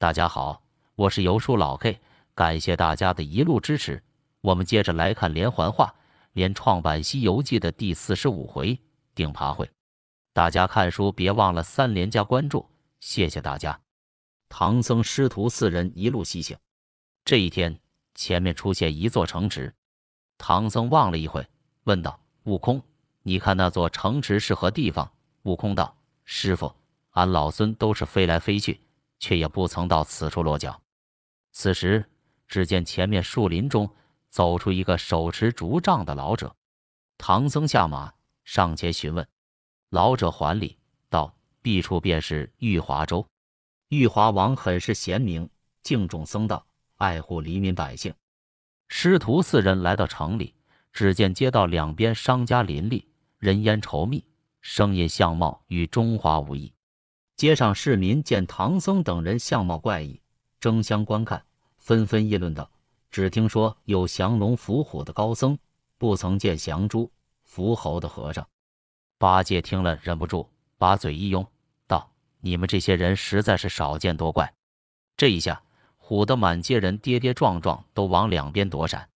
大家好，我是游叔老 K，感谢大家的一路支持。我们接着来看连环画《连创版西游记》的第四十五回“顶爬会”。大家看书别忘了三连加关注，谢谢大家。唐僧师徒四人一路西行，这一天前面出现一座城池，唐僧望了一会，问道：“悟空，你看那座城池是何地方？”悟空道：“师傅，俺老孙都是飞来飞去。”却也不曾到此处落脚。此时，只见前面树林中走出一个手持竹杖的老者，唐僧下马上前询问，老者还礼道：“必处便是玉华州，玉华王很是贤明，敬重僧道，爱护黎民百姓。”师徒四人来到城里，只见街道两边商家林立，人烟稠密，声音相貌与中华无异。街上市民见唐僧等人相貌怪异，争相观看，纷纷议论道：“只听说有降龙伏虎的高僧，不曾见降猪伏猴的和尚。”八戒听了，忍不住把嘴一拥，道：“你们这些人实在是少见多怪。”这一下唬得满街人跌跌撞撞，都往两边躲闪。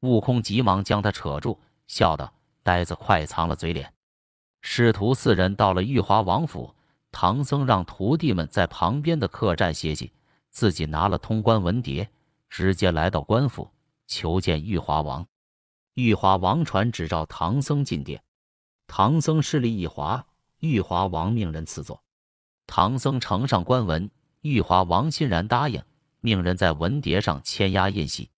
悟空急忙将他扯住，笑道：“呆子，快藏了嘴脸！”师徒四人到了玉华王府。唐僧让徒弟们在旁边的客栈歇息，自己拿了通关文牒，直接来到官府求见玉华王。玉华王传旨召唐僧进殿。唐僧势力一滑，玉华王命人赐座。唐僧呈上官文，玉华王欣然答应，命人在文牒上签押印玺。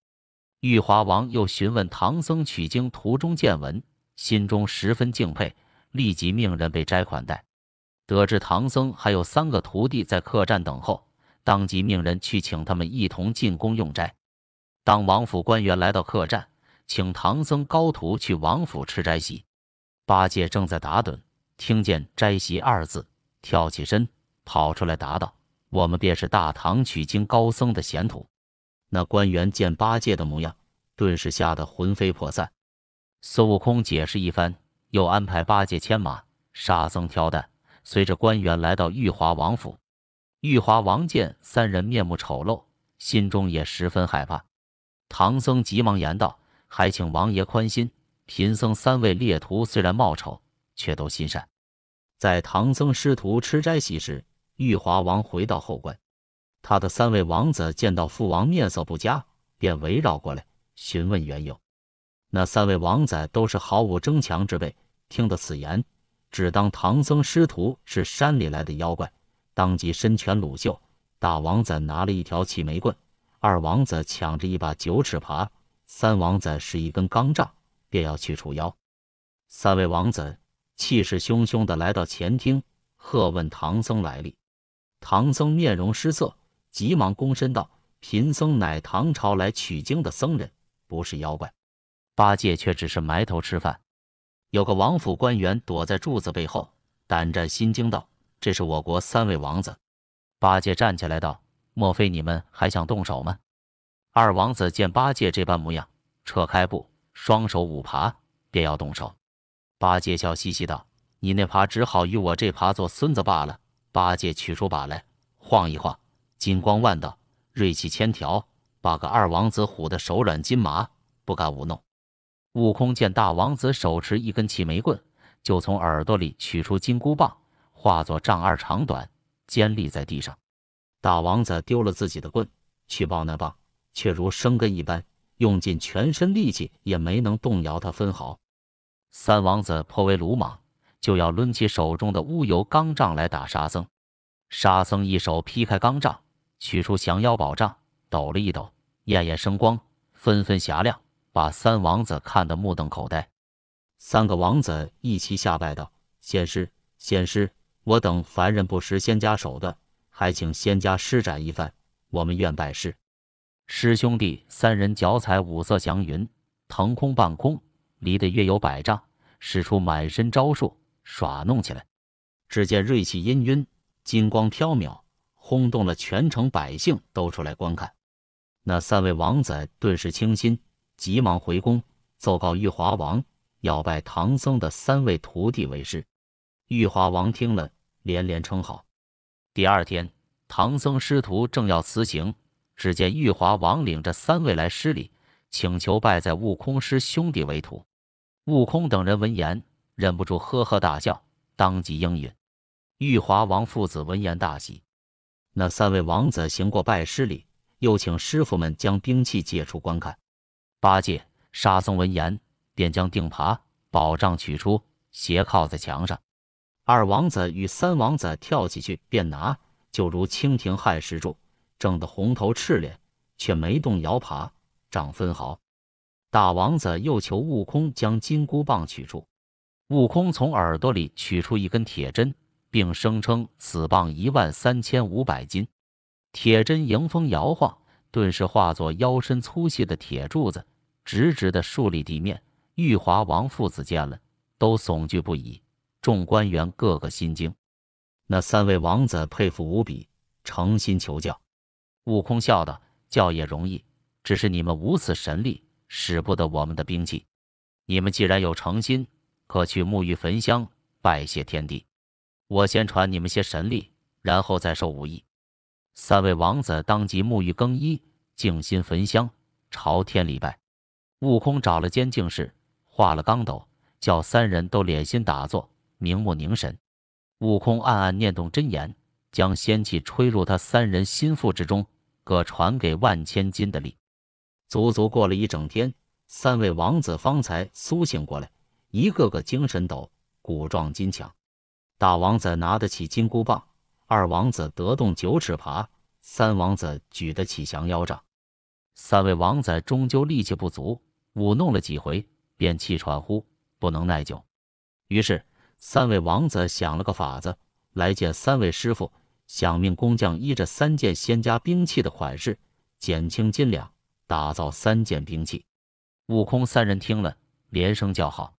玉华王又询问唐僧取经途中见闻，心中十分敬佩，立即命人被斋款待。得知唐僧还有三个徒弟在客栈等候，当即命人去请他们一同进宫用斋。当王府官员来到客栈，请唐僧高徒去王府吃斋席。八戒正在打盹，听见“斋席”二字，跳起身跑出来答道：“我们便是大唐取经高僧的贤徒。”那官员见八戒的模样，顿时吓得魂飞魄散。孙悟空解释一番，又安排八戒牵马，沙僧挑担。随着官员来到玉华王府，玉华王见三人面目丑陋，心中也十分害怕。唐僧急忙言道：“还请王爷宽心，贫僧三位猎徒虽然貌丑，却都心善。”在唐僧师徒吃斋席时，玉华王回到后官，他的三位王子见到父王面色不佳，便围绕过来询问缘由。那三位王子都是毫无争强之辈，听得此言。只当唐僧师徒是山里来的妖怪，当即伸拳鲁袖。大王子拿了一条气眉棍，二王子抢着一把九齿耙，三王子是一根钢杖，便要去除妖。三位王子气势汹汹地来到前厅，喝问唐僧来历。唐僧面容失色，急忙躬身道：“贫僧乃唐朝来取经的僧人，不是妖怪。”八戒却只是埋头吃饭。有个王府官员躲在柱子背后，胆战心惊道：“这是我国三位王子。”八戒站起来道：“莫非你们还想动手吗？”二王子见八戒这般模样，撤开步，双手五耙，便要动手。八戒笑嘻嘻道：“你那耙只好与我这耙做孙子罢了。”八戒取出耙来，晃一晃，金光万道，锐气千条，把个二王子唬得手软筋麻，不敢舞弄。悟空见大王子手持一根齐眉棍，就从耳朵里取出金箍棒，化作丈二长短，尖立在地上。大王子丢了自己的棍，去抱那棒，却如生根一般，用尽全身力气也没能动摇他分毫。三王子颇为鲁莽，就要抡起手中的乌油钢杖来打沙僧。沙僧一手劈开钢杖，取出降妖宝杖，抖了一抖，焰焰生光，纷纷霞亮。把三王子看得目瞪口呆，三个王子一齐下拜道：“仙师，仙师，我等凡人不识仙家手段，还请仙家施展一番，我们愿拜师。”师兄弟三人脚踩五色祥云，腾空半空，离得约有百丈，使出满身招数耍弄起来。只见锐气氤氲，金光飘渺，轰动了全城百姓都出来观看。那三位王子顿时倾心。急忙回宫，奏告玉华王要拜唐僧的三位徒弟为师。玉华王听了，连连称好。第二天，唐僧师徒正要辞行，只见玉华王领着三位来施礼，请求拜在悟空师兄弟为徒。悟空等人闻言，忍不住呵呵大笑，当即应允。玉华王父子闻言大喜。那三位王子行过拜师礼，又请师傅们将兵器借出观看。八戒、沙僧闻言，便将钉耙、宝杖取出，斜靠在墙上。二王子与三王子跳起去便拿，就如蜻蜓撼石柱，挣得红头赤脸，却没动摇耙掌分毫。大王子又求悟空将金箍棒取出，悟空从耳朵里取出一根铁针，并声称此棒一万三千五百斤。铁针迎风摇晃，顿时化作腰身粗细的铁柱子。直直的竖立地面，玉华王父子见了，都悚惧不已；众官员个个心惊。那三位王子佩服无比，诚心求教。悟空笑道：“教也容易，只是你们无此神力，使不得我们的兵器。你们既然有诚心，可去沐浴焚香，拜谢天地。我先传你们些神力，然后再授武艺。”三位王子当即沐浴更衣，静心焚香，朝天礼拜。悟空找了间净室，化了钢斗，叫三人都敛心打坐，明目凝神。悟空暗暗念动真言，将仙气吹入他三人心腹之中，各传给万千金的力。足足过了一整天，三位王子方才苏醒过来，一个个精神抖，骨壮筋强。大王子拿得起金箍棒，二王子得动九尺耙，三王子举得起降妖杖。三位王子终究力气不足。舞弄了几回，便气喘呼，不能耐久。于是三位王子想了个法子，来见三位师傅，想命工匠依着三件仙家兵器的款式，减轻斤两，打造三件兵器。悟空三人听了，连声叫好。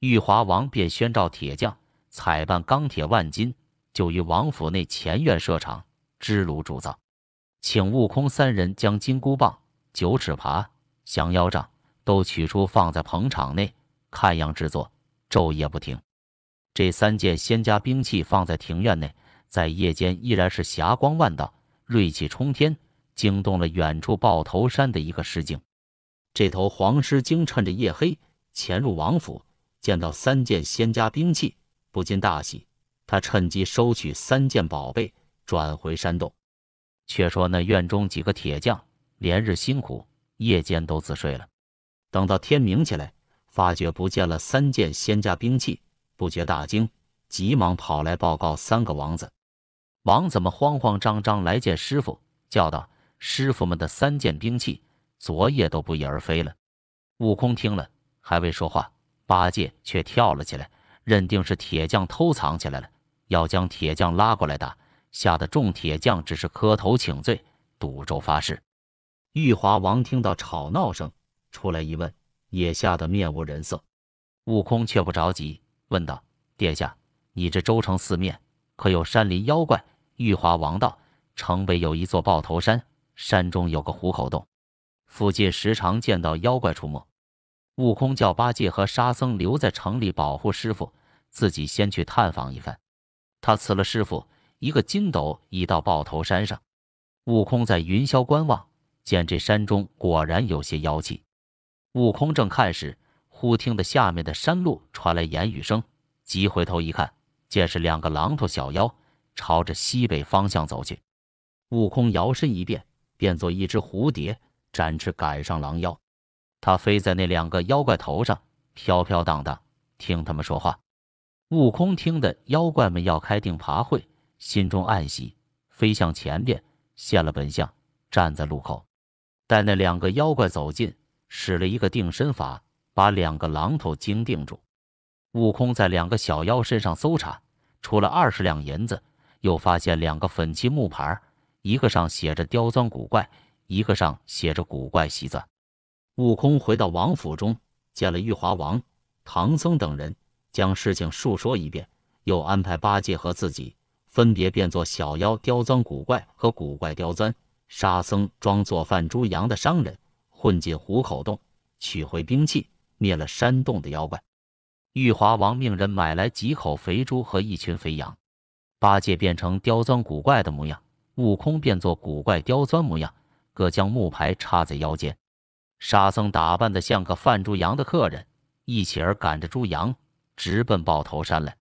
玉华王便宣召铁匠，采办钢铁万斤，就于王府内前院设厂，支炉铸造，请悟空三人将金箍棒、九齿耙、降妖杖。都取出放在棚场内，看样制作昼夜不停。这三件仙家兵器放在庭院内，在夜间依然是霞光万道，锐气冲天，惊动了远处豹头山的一个石精。这头黄狮精趁着夜黑潜入王府，见到三件仙家兵器，不禁大喜。他趁机收取三件宝贝，转回山洞。却说那院中几个铁匠连日辛苦，夜间都自睡了。等到天明起来，发觉不见了三件仙家兵器，不觉大惊，急忙跑来报告三个王子。王子们慌慌张张来见师傅，叫道：“师傅们的三件兵器，昨夜都不翼而飞了。”悟空听了，还未说话，八戒却跳了起来，认定是铁匠偷藏起来了，要将铁匠拉过来打，吓得众铁匠只是磕头请罪，赌咒发誓。玉华王听到吵闹声。出来一问，也吓得面无人色。悟空却不着急，问道：“殿下，你这州城四面可有山林妖怪？”玉华王道：“城北有一座抱头山，山中有个虎口洞，附近时常见到妖怪出没。”悟空叫八戒和沙僧留在城里保护师傅，自己先去探访一番。他辞了师傅，一个筋斗已到抱头山上。悟空在云霄观望，见这山中果然有些妖气。悟空正看时，忽听得下面的山路传来言语声，急回头一看，见是两个狼头小妖，朝着西北方向走去。悟空摇身一变，变作一只蝴蝶，展翅赶上狼妖。他飞在那两个妖怪头上，飘飘荡荡，听他们说话。悟空听得妖怪们要开定耙会，心中暗喜，飞向前边，现了本相，站在路口，待那两个妖怪走近。使了一个定身法，把两个榔头精定住。悟空在两个小妖身上搜查，除了二十两银子，又发现两个粉漆木牌，一个上写着“刁钻古怪”，一个上写着“古怪刁钻”。悟空回到王府中，见了玉华王、唐僧等人，将事情述说一遍，又安排八戒和自己分别变作小妖“刁钻古怪”和“古怪刁钻”，沙僧装作贩猪羊的商人。混进虎口洞，取回兵器，灭了山洞的妖怪。玉华王命人买来几口肥猪和一群肥羊。八戒变成刁钻古怪的模样，悟空变作古怪刁钻模样，各将木牌插在腰间。沙僧打扮的像个贩猪羊的客人，一起儿赶着猪羊，直奔豹头山来。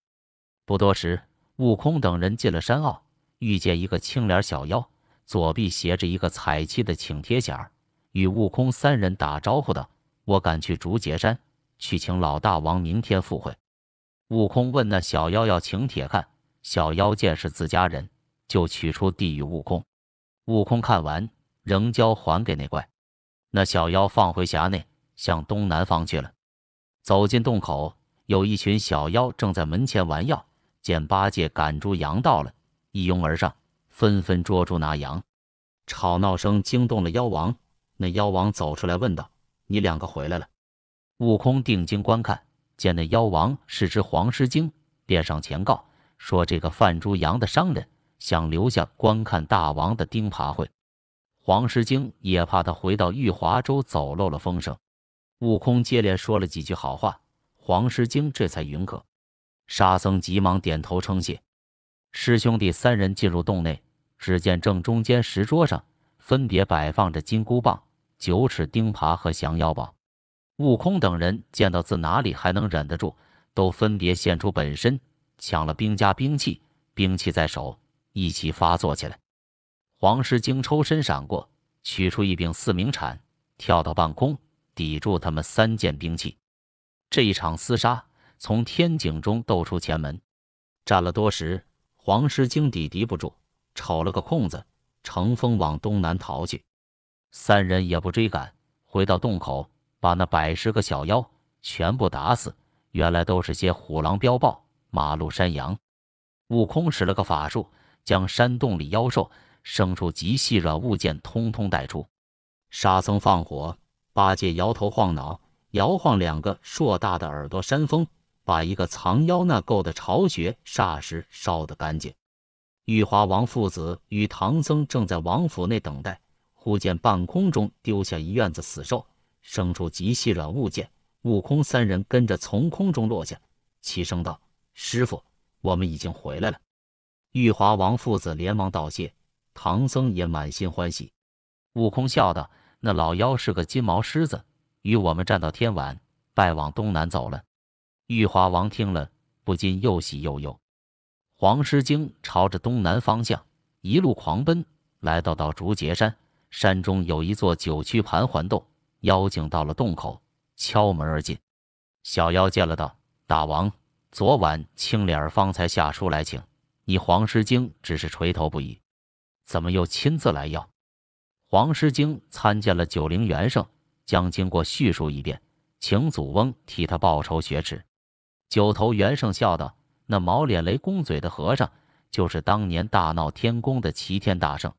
不多时，悟空等人进了山坳，遇见一个青脸小妖，左臂斜着一个彩漆的请帖匣儿。与悟空三人打招呼道：“我赶去竹节山，去请老大王明天赴会。”悟空问那小妖要请帖看，小妖见是自家人，就取出递与悟空。悟空看完，仍交还给那怪。那小妖放回匣内，向东南方去了。走进洞口，有一群小妖正在门前玩药，见八戒赶猪羊到了，一拥而上，纷纷捉住那羊。吵闹声惊动了妖王。那妖王走出来问道：“你两个回来了？”悟空定睛观看，见那妖王是只黄狮精，便上前告说：“这个贩猪羊的商人想留下观看大王的钉耙会。”黄狮精也怕他回到玉华州走漏了风声，悟空接连说了几句好话，黄狮精这才允可。沙僧急忙点头称谢。师兄弟三人进入洞内，只见正中间石桌上分别摆放着金箍棒。九齿钉耙和降妖宝，悟空等人见到字，哪里还能忍得住，都分别现出本身，抢了兵家兵器，兵器在手，一起发作起来。黄狮精抽身闪过，取出一柄四明铲，跳到半空，抵住他们三件兵器。这一场厮杀，从天井中斗出前门，战了多时，黄狮精抵敌不住，瞅了个空子，乘风往东南逃去。三人也不追赶，回到洞口，把那百十个小妖全部打死。原来都是些虎狼彪豹、马路山羊。悟空使了个法术，将山洞里妖兽生出极细软物件，通通带出。沙僧放火，八戒摇头晃脑，摇晃两个硕大的耳朵山峰，把一个藏妖纳垢的巢穴霎时烧得干净。玉华王父子与唐僧正在王府内等待。忽见半空中丢下一院子死兽，生出极细软物件，悟空三人跟着从空中落下，齐声道：“师傅，我们已经回来了。”玉华王父子连忙道谢，唐僧也满心欢喜。悟空笑道：“那老妖是个金毛狮子，与我们战到天晚，败往东南走了。”玉华王听了，不禁又喜又忧。黄狮精朝着东南方向一路狂奔，来到到竹节山。山中有一座九曲盘桓洞，妖精到了洞口，敲门而进。小妖见了，道：“大王，昨晚青脸儿方才下书来请你，黄狮精只是垂头不已，怎么又亲自来要？”黄狮精参见了九灵元圣，将经过叙述一遍，请祖翁替他报仇雪耻。九头元圣笑道：“那毛脸雷公嘴的和尚，就是当年大闹天宫的齐天大圣，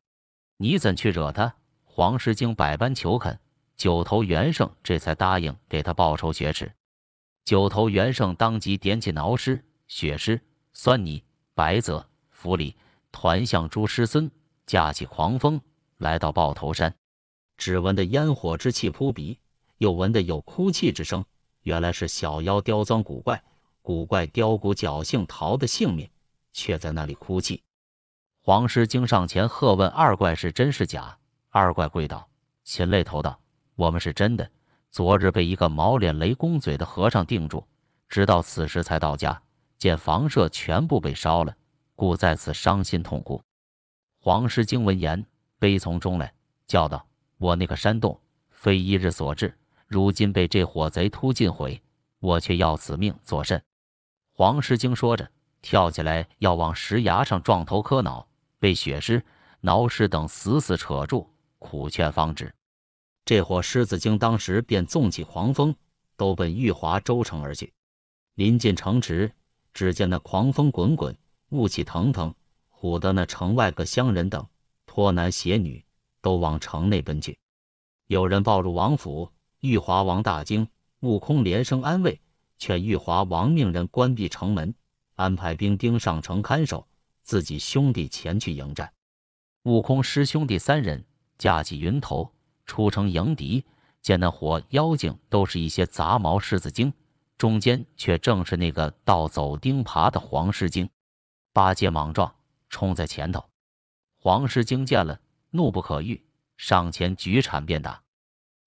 你怎去惹他？”黄狮精百般求恳，九头元圣这才答应给他报仇雪耻。九头元圣当即点起挠尸、血尸、酸泥、白泽、符里、团向诸师尊，架起狂风，来到抱头山。只闻得烟火之气扑鼻，又闻得有哭泣之声。原来是小妖刁钻古怪，古怪刁骨侥幸逃的性命，却在那里哭泣。黄狮精上前喝问：“二怪是真是假？”二怪跪道：“秦泪头道，我们是真的。昨日被一个毛脸雷公嘴的和尚定住，直到此时才到家。见房舍全部被烧了，故在此伤心痛哭。”黄狮精闻言，悲从中来，叫道：“我那个山洞非一日所致，如今被这伙贼突进毁，我却要此命作甚？”黄狮精说着，跳起来要往石崖上撞头磕脑，被血尸、挠尸等死死扯住。苦劝方止，这伙狮子精当时便纵起狂风，都奔玉华州城而去。临近城池，只见那狂风滚滚，雾气腾腾，唬得那城外各乡人等，拖男携女，都往城内奔去。有人报入王府，玉华王大惊，悟空连声安慰，劝玉华王命人关闭城门，安排兵丁上城看守，自己兄弟前去迎战。悟空师兄弟三人。架起云头出城迎敌，见那火妖精都是一些杂毛狮子精，中间却正是那个倒走钉耙的黄狮精。八戒莽撞，冲在前头。黄狮精见了，怒不可遏，上前举铲便打。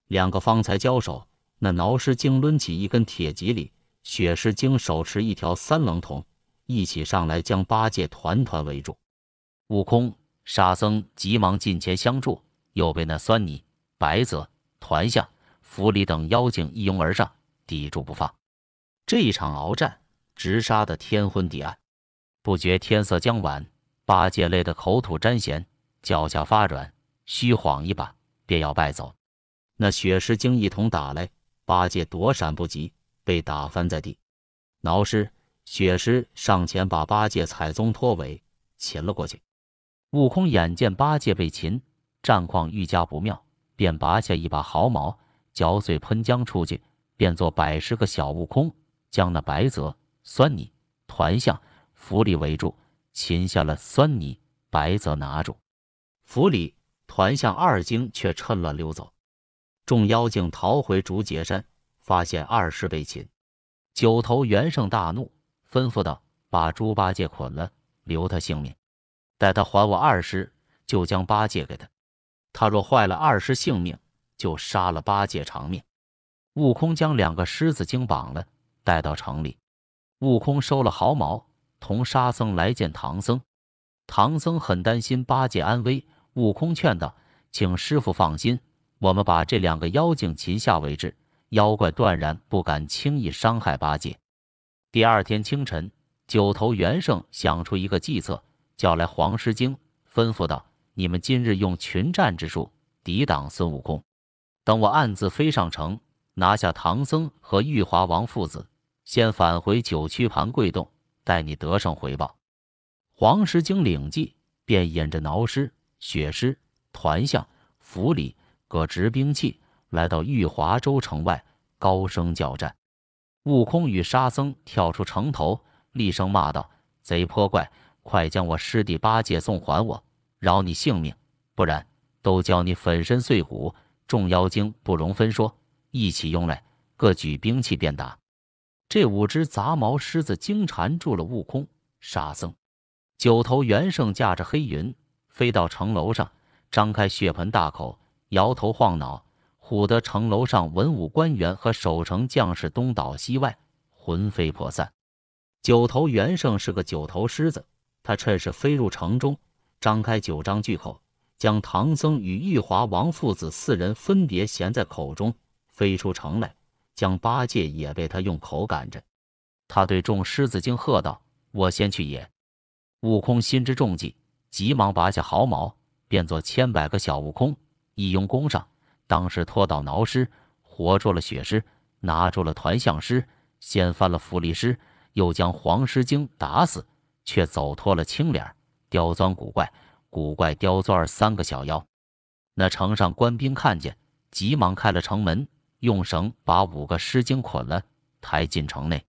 两个方才交手，那挠狮精抡起一根铁戟，里血狮精手持一条三棱铜，一起上来将八戒团团围住。悟空、沙僧急忙近前相助。又被那酸泥、白泽、团下、府里等妖精一拥而上，抵住不放。这一场鏖战，直杀得天昏地暗。不觉天色将晚，八戒累得口吐粘涎，脚下发软，虚晃一把，便要败走。那雪尸精一同打来，八戒躲闪不及，被打翻在地。挠尸，雪尸上前把八戒踩鬃拖尾，擒了过去。悟空眼见八戒被擒。战况愈加不妙，便拔下一把毫毛，嚼碎喷浆出去，变作百十个小悟空，将那白泽、酸泥、团象、府里围住，擒下了酸泥、白泽拿住。府里、团象二精却趁乱溜走，众妖精逃回竹节山，发现二师被擒，九头元圣大怒，吩咐道：“把猪八戒捆了，留他性命，待他还我二师，就将八戒给他。”他若坏了二师性命，就杀了八戒偿命。悟空将两个狮子精绑了，带到城里。悟空收了毫毛，同沙僧来见唐僧。唐僧很担心八戒安危，悟空劝道：“请师傅放心，我们把这两个妖精擒下为止，妖怪断然不敢轻易伤害八戒。”第二天清晨，九头元圣想出一个计策，叫来黄狮精，吩咐道。你们今日用群战之术抵挡孙悟空，等我暗自飞上城，拿下唐僧和玉华王父子，先返回九曲盘桂洞，待你得胜回报。黄石经领记，便引着挠师、血师、团相、府里，各执兵器，来到玉华州城外，高声叫战。悟空与沙僧跳出城头，厉声骂道：“贼泼怪，快将我师弟八戒送还我！”饶你性命，不然都教你粉身碎骨！众妖精不容分说，一起拥来，各举兵器便打。这五只杂毛狮子精缠住了悟空、沙僧。九头元圣驾着黑云飞到城楼上，张开血盆大口，摇头晃脑，唬得城楼上文武官员和守城将士东倒西歪，魂飞魄散。九头元圣是个九头狮子，他趁势飞入城中。张开九张巨口，将唐僧与玉华王父子四人分别衔在口中，飞出城来。将八戒也被他用口赶着。他对众狮子精喝道：“我先去也。”悟空心知中计，急忙拔下毫毛，变作千百个小悟空，一拥攻上。当时拖倒挠狮，活捉了血狮，拿住了团象狮，掀翻了伏狸狮，又将黄狮精打死，却走脱了青脸。刁钻古怪，古怪刁钻三个小妖，那城上官兵看见，急忙开了城门，用绳把五个尸精捆了，抬进城内。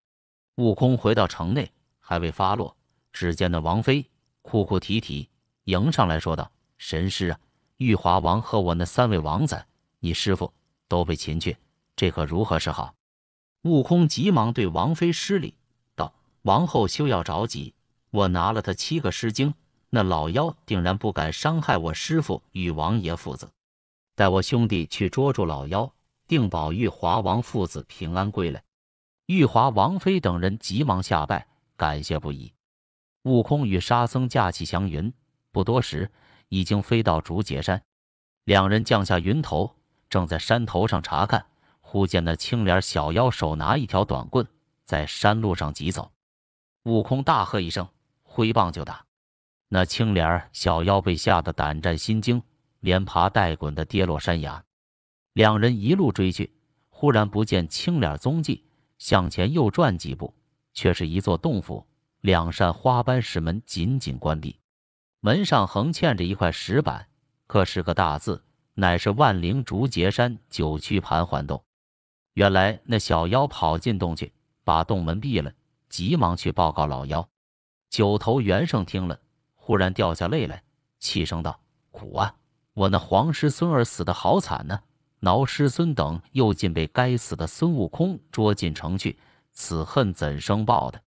悟空回到城内，还未发落，只见那王妃哭哭啼啼迎上来说道：“神师啊，玉华王和我那三位王子，你师傅都被擒去，这可如何是好？”悟空急忙对王妃施礼道：“王后休要着急，我拿了他七个尸精。”那老妖定然不敢伤害我师傅与王爷父子，待我兄弟去捉住老妖，定保玉华王父子平安归来。玉华王妃等人急忙下拜，感谢不已。悟空与沙僧驾起祥云，不多时已经飞到竹节山。两人降下云头，正在山头上查看，忽见那青脸小妖手拿一条短棍，在山路上疾走。悟空大喝一声，挥棒就打。那青脸小妖被吓得胆战心惊，连爬带滚的跌落山崖。两人一路追去，忽然不见青脸踪迹，向前又转几步，却是一座洞府，两扇花斑石门紧紧关闭，门上横嵌着一块石板，刻十个大字，乃是万灵竹节山九曲盘桓洞。原来那小妖跑进洞去，把洞门闭了，急忙去报告老妖。九头元圣听了。忽然掉下泪来，泣声道：“苦啊！我那皇师孙儿死得好惨呢！挠师孙等又尽被该死的孙悟空捉进城去，此恨怎生报的？”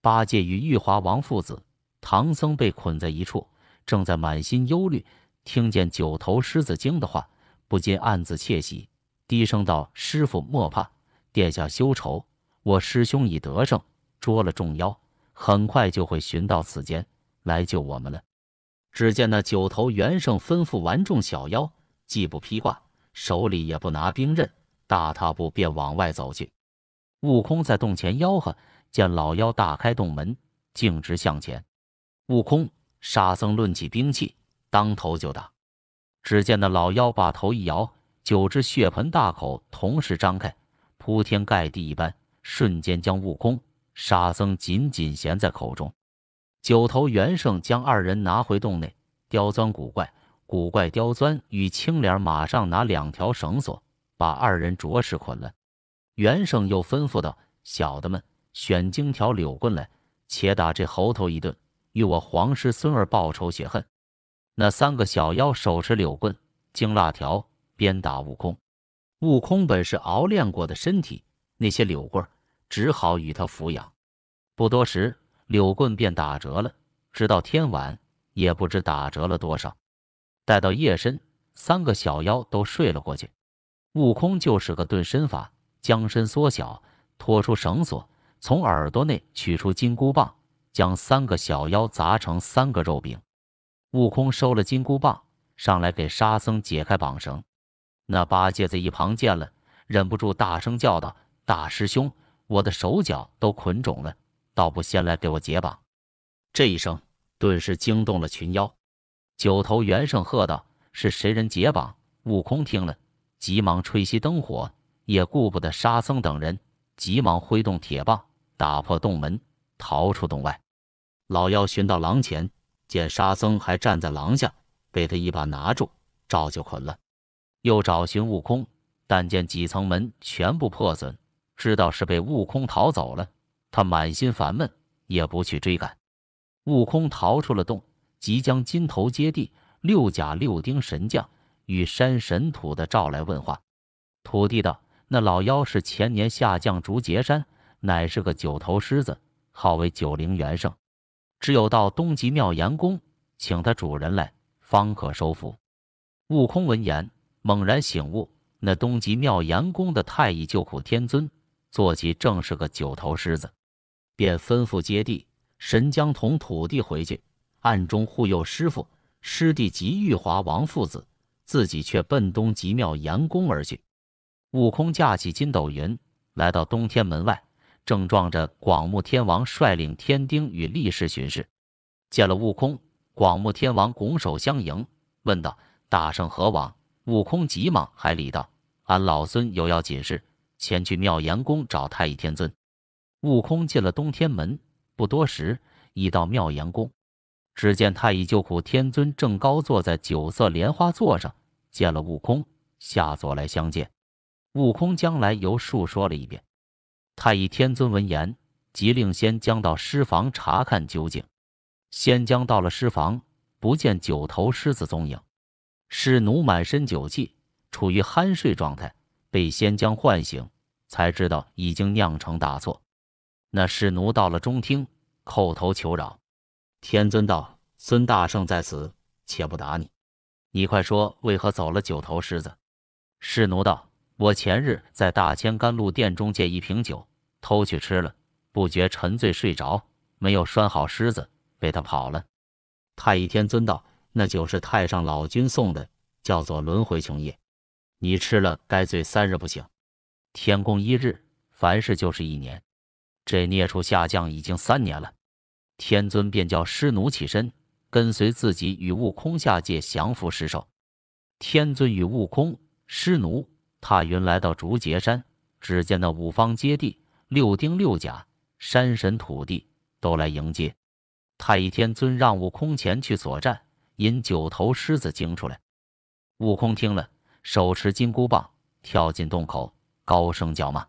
八戒与玉华王父子、唐僧被捆在一处，正在满心忧虑，听见九头狮子精的话，不禁暗自窃喜，低声道：“师傅莫怕，殿下休愁，我师兄已得胜，捉了众妖，很快就会寻到此间。”来救我们了！只见那九头元圣吩咐完众小妖，既不披挂，手里也不拿兵刃，大踏步便往外走去。悟空在洞前吆喝，见老妖大开洞门，径直向前。悟空、沙僧抡起兵器，当头就打。只见那老妖把头一摇，九只血盆大口同时张开，铺天盖地一般，瞬间将悟空、沙僧紧紧衔在口中。九头元圣将二人拿回洞内，刁钻古怪，古怪刁钻与青莲马上拿两条绳索把二人着实捆了。元圣又吩咐道：“小的们，选荆条柳棍来，且打这猴头一顿，与我黄师孙儿报仇雪恨。”那三个小妖手持柳棍、荆辣条，鞭打悟空。悟空本是熬练过的身体，那些柳棍只好与他抚养。不多时。柳棍便打折了，直到天晚，也不知打折了多少。待到夜深，三个小妖都睡了过去，悟空就是个遁身法，将身缩小，脱出绳索，从耳朵内取出金箍棒，将三个小妖砸成三个肉饼。悟空收了金箍棒，上来给沙僧解开绑绳。那八戒在一旁见了，忍不住大声叫道：“大师兄，我的手脚都捆肿了。”倒不先来给我解绑！这一声顿时惊动了群妖。九头元圣喝道：“是谁人解绑？”悟空听了，急忙吹熄灯火，也顾不得沙僧等人，急忙挥动铁棒，打破洞门，逃出洞外。老妖寻到廊前，见沙僧还站在廊下，被他一把拿住，照就捆了。又找寻悟空，但见几层门全部破损，知道是被悟空逃走了。他满心烦闷，也不去追赶。悟空逃出了洞，即将金头接地六甲六丁神将与山神土的召来问话。土地道：“那老妖是前年下降竹节山，乃是个九头狮子，号为九灵元圣。只有到东极妙阳宫，请他主人来，方可收服。”悟空闻言，猛然醒悟：那东极妙阳宫的太乙救苦天尊坐骑正是个九头狮子。便吩咐接地神将同土地回去，暗中护佑师傅师弟及玉华王父子，自己却奔东极妙岩宫而去。悟空架起筋斗云，来到东天门外，正撞着广目天王率领天丁与力士巡视，见了悟空，广目天王拱手相迎，问道：“大圣何往？”悟空急忙还礼道：“俺老孙有要紧事，前去妙岩宫找太乙天尊。”悟空进了东天门，不多时已到妙严宫。只见太乙救苦天尊正高坐在九色莲花座上，见了悟空，下座来相见。悟空将来由述说了一遍。太乙天尊闻言，即令仙将到狮房查看究竟。仙将到了狮房，不见九头狮子踪影，师奴满身酒气，处于酣睡状态，被仙将唤醒，才知道已经酿成大错。那侍奴到了中厅，叩头求饶。天尊道：“孙大圣在此，且不打你。你快说，为何走了九头狮子？”侍奴道：“我前日在大千甘露殿中借一瓶酒，偷去吃了，不觉沉醉睡着，没有拴好狮子，被他跑了。”太乙天尊道：“那酒是太上老君送的，叫做轮回琼液。你吃了该醉三日不醒。天宫一日，凡事就是一年。”这孽畜下降已经三年了，天尊便叫师奴起身，跟随自己与悟空下界降服尸首。天尊与悟空、师奴踏云来到竹节山，只见那五方揭谛、六丁六甲、山神土地都来迎接。太乙天尊让悟空前去所战，引九头狮子精出来。悟空听了，手持金箍棒，跳进洞口，高声叫骂。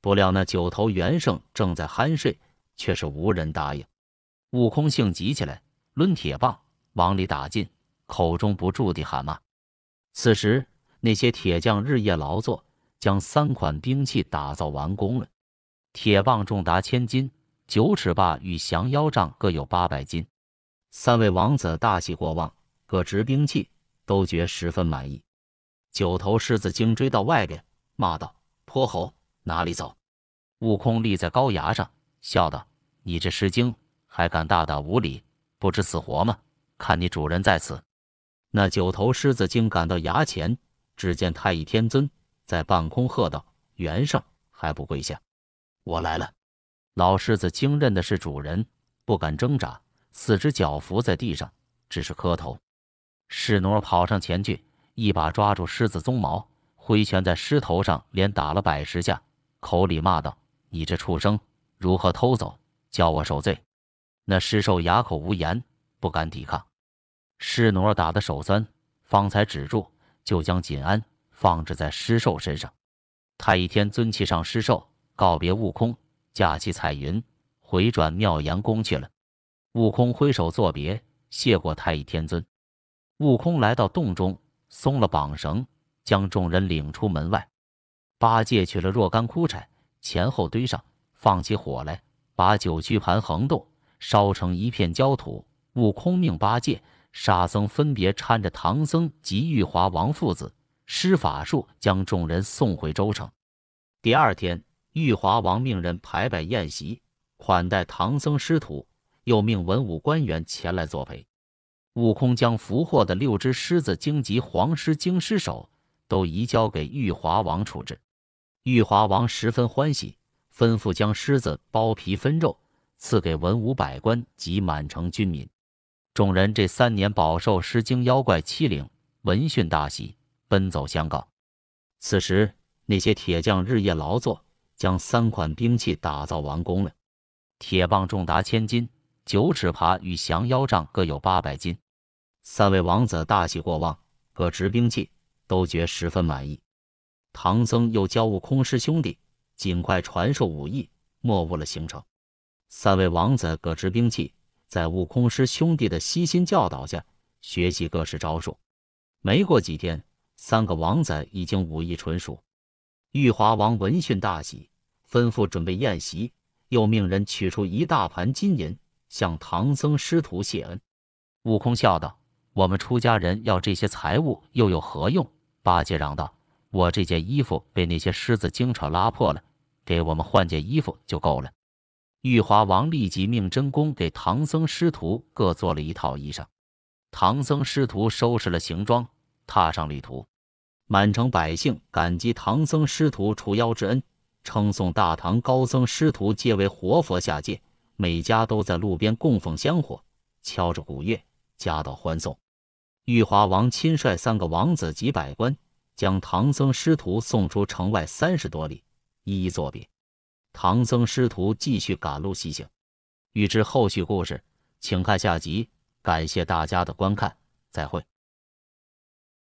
不料那九头元圣正在酣睡，却是无人答应。悟空性急起来，抡铁棒往里打进，口中不住地喊骂。此时那些铁匠日夜劳作，将三款兵器打造完工了。铁棒重达千斤，九尺棒与降妖杖各有八百斤。三位王子大喜过望，各执兵器，都觉十分满意。九头狮子精追到外边，骂道：“泼猴！”哪里走？悟空立在高崖上，笑道：“你这狮精还敢大胆无礼，不知死活吗？看你主人在此。”那九头狮子精赶到崖前，只见太乙天尊在半空喝道：“元圣还不跪下！我来了！”老狮子精认的是主人，不敢挣扎，四只脚伏在地上，只是磕头。石奴跑上前去，一把抓住狮子鬃毛，挥拳在狮头上连打了百十下。口里骂道：“你这畜生，如何偷走，叫我受罪？”那尸兽哑口无言，不敢抵抗。施奴儿打的手酸，方才止住，就将锦安放置在尸兽身上。太乙天尊骑上尸兽，告别悟空，驾起彩云，回转妙严宫去了。悟空挥手作别，谢过太乙天尊。悟空来到洞中，松了绑绳，将众人领出门外。八戒取了若干枯柴，前后堆上，放起火来，把九曲盘横洞烧成一片焦土。悟空命八戒、沙僧分别搀着唐僧及玉华王父子，施法术将众人送回州城。第二天，玉华王命人排摆宴席，款待唐僧师徒，又命文武官员前来作陪。悟空将俘获的六只狮子精及黄狮精尸首，都移交给玉华王处置。玉华王十分欢喜，吩咐将狮子剥皮分肉，赐给文武百官及满城军民。众人这三年饱受狮精妖怪欺凌，闻讯大喜，奔走相告。此时，那些铁匠日夜劳作，将三款兵器打造完工了。铁棒重达千斤，九尺耙与降妖杖各有八百斤。三位王子大喜过望，各执兵器，都觉十分满意。唐僧又教悟空师兄弟尽快传授武艺，莫误了行程。三位王子各执兵器，在悟空师兄弟的悉心教导下，学习各式招数。没过几天，三个王子已经武艺纯熟。玉华王闻讯大喜，吩咐准备宴席，又命人取出一大盘金银，向唐僧师徒谢恩。悟空笑道：“我们出家人要这些财物又有何用？”八戒嚷道。我这件衣服被那些狮子精扯拉破了，给我们换件衣服就够了。玉华王立即命真宫给唐僧师徒各做了一套衣裳。唐僧师徒收拾了行装，踏上旅途。满城百姓感激唐僧师徒除妖之恩，称颂大唐高僧师徒皆为活佛下界，每家都在路边供奉香火，敲着鼓乐，夹道欢送。玉华王亲率三个王子及百官。将唐僧师徒送出城外三十多里，一一作别。唐僧师徒继续赶路西行。欲知后续故事，请看下集。感谢大家的观看，再会。